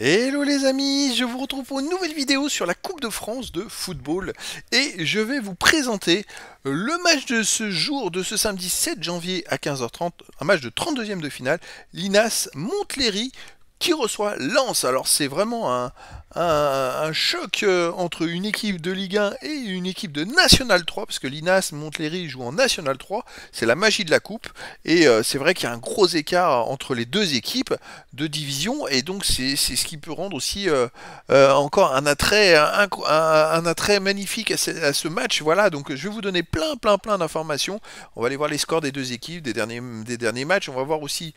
Hello les amis, je vous retrouve pour une nouvelle vidéo sur la Coupe de France de football et je vais vous présenter le match de ce jour, de ce samedi 7 janvier à 15h30, un match de 32e de finale, l'INAS Montlhéry qui reçoit Lance. Alors c'est vraiment un, choc euh, entre une équipe de Ligue 1 et une équipe de National 3, parce que l'INAS Montlhéry joue en National 3, c'est la magie de la coupe, et euh, c'est vrai qu'il y a un gros écart entre les deux équipes de division, et donc c'est ce qui peut rendre aussi euh, encore un attrait, un, attrait magnifique à ce, match. Voilà, donc je vais vous donner plein plein plein d'informations. On va aller voir les scores des deux équipes, des derniers, des derniers matchs, on va voir aussi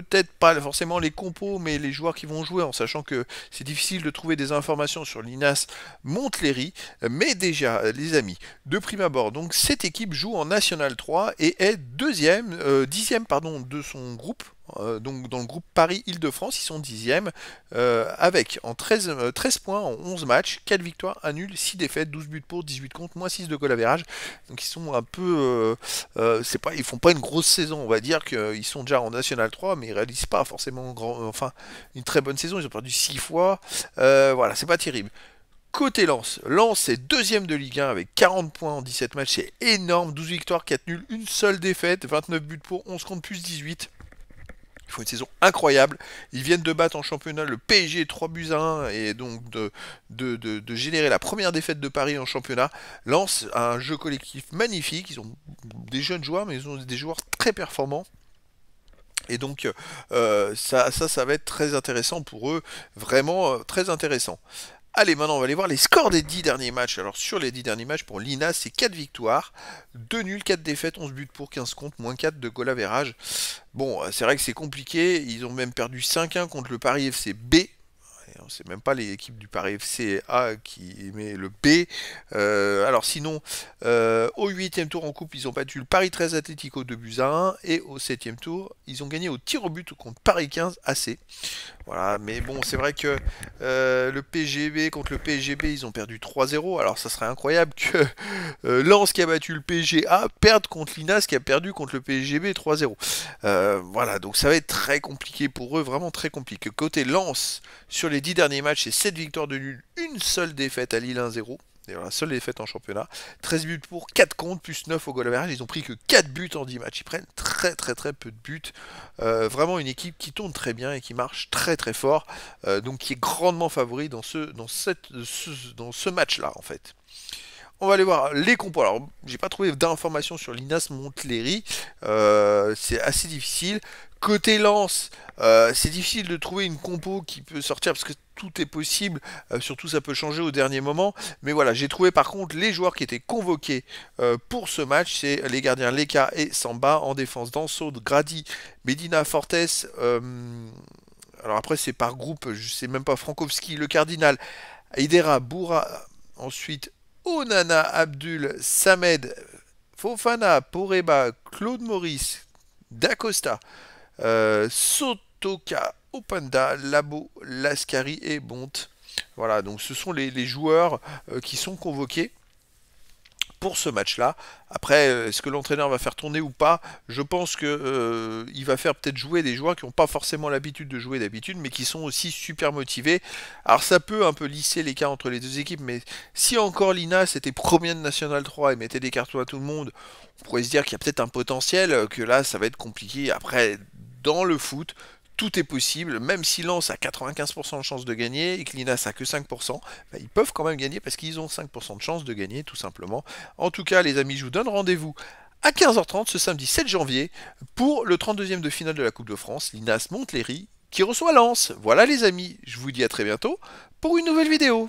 peut-être pas forcément les compos, mais les joueurs qui vont jouer, en sachant que c'est difficile de trouver des informations sur l'INAS Montlhéry. Mais déjà, les amis, de prime abord, donc cette équipe joue en National 3 et est deuxième, euh, dixième pardon, de son groupe euh, donc dans le groupe Paris-Île-de-France, ils sont 10 euh, avec en 13, euh, points en 11 matchs, 4 victoires, 1 nul, 6 défaites, 12 buts pour, 18 comptes, moins 6 de goal average. Donc ils sont un peu. pas, ils font pas une grosse saison, on va dire qu'ils sont déjà en National 3, mais ils réalisent pas forcément grand, enfin, une très bonne saison. Ils ont perdu 6 fois. voilà, c'est pas terrible. Côté Lance, Lens est deuxième de Ligue 1 avec 40 points en 17 matchs, c'est énorme, 12 victoires, 4 nuls, une seule défaite, 29 buts pour, 11 contre plus 18. Ils font une saison incroyable. Ils viennent de battre en championnat le PSG 3 buts à 1 et donc de, de, générer la première défaite de Paris en championnat. Lance un jeu collectif magnifique. Ils ont des jeunes joueurs, mais ils ont des joueurs très performants. Et donc euh, ça, ça, va être très intéressant pour eux, vraiment euh, très intéressant. Allez, maintenant on va aller voir les scores des 10 derniers matchs. Alors sur les 10 derniers matchs, pour l'INA, c'est 4 victoires, 2 nuls, 4 défaites, 11 buts pour 15 comptes, moins 4 de goal average. Bon, euh, c'est vrai que c'est compliqué. Ils ont même perdu 5-1 contre le Paris FC B c'est même pas les équipes du Paris FC A qui met le B. Euh, alors sinon, euh, au 8 tour en coupe, ils ont battu le Paris 13 Atlético de buts Et au 7 tour, ils ont gagné au tir au but contre Paris 15 AC. Voilà, mais bon, c'est vrai que euh, le PGB contre le PGB, ils ont perdu 3-0. Alors ça serait incroyable que lance qui a battu le PGA perde contre l'INAS qui a perdu contre le PGB 3-0. voilà, donc ça va être très compliqué pour eux, vraiment très compliqué. Côté lance sur les 10 Dernier match, c'est 7 victoires de nul, une seule défaite à Lille 1-0. la seule défaite en championnat. 13 buts pour, 4 comptes, plus 9 au goal Ils ont pris que 4 buts en 10 matchs. Ils prennent très très très peu de buts. Euh, vraiment une équipe qui tourne très bien et qui marche très très fort. Euh, donc qui est grandement favori dans ce, dans cette, dans ce match-là en fait. On va aller voir les compos. Alors, j'ai pas trouvé d'informations sur l'Inas Montléry. Euh, c'est assez difficile. Côté lance, euh, c'est difficile de trouver une compo qui peut sortir parce que tout est possible, euh, surtout ça peut changer au dernier moment. Mais voilà, j'ai trouvé par contre les joueurs qui étaient convoqués pour ce match, c'est les gardiens Leka et Samba en défense Danso, Grady, Medina, Fortes. alors après c'est par groupe, je sais même pas, Frankowski, le Cardinal, Idera, Boura, ensuite Onana Abdul Samed Fofana Poreba Claude Maurice Dacosta euh, Sotoka Opanda, Labo Lascari et Bonte. Voilà, donc ce sont les, joueurs euh, qui sont convoqués pour ce match-là. Après, euh, est-ce que l'entraîneur va faire tourner ou pas Je pense qu'il euh, il va faire peut-être jouer des joueurs qui n'ont pas forcément l'habitude de jouer d'habitude, mais qui sont aussi super motivés. Alors ça peut un peu lisser les cas entre les deux équipes, mais si encore l'ina c'était premier de National 3 et mettait des cartons à tout le monde, on pourrait se dire qu'il y a peut-être un potentiel, euh, que là ça va être compliqué. Après, dans le foot, tout est possible, même si Lens a 95% de chance de gagner et que l'INAS a que 5%, bah, ils peuvent quand même gagner parce qu'ils ont 5% de chance de gagner tout simplement. En tout cas les amis, je vous donne rendez-vous à 15h30 ce samedi 7 janvier pour le 32e de finale de la Coupe de France, l'INAS Montléry qui reçoit Lens. Voilà les amis, je vous dis à très bientôt pour une nouvelle vidéo.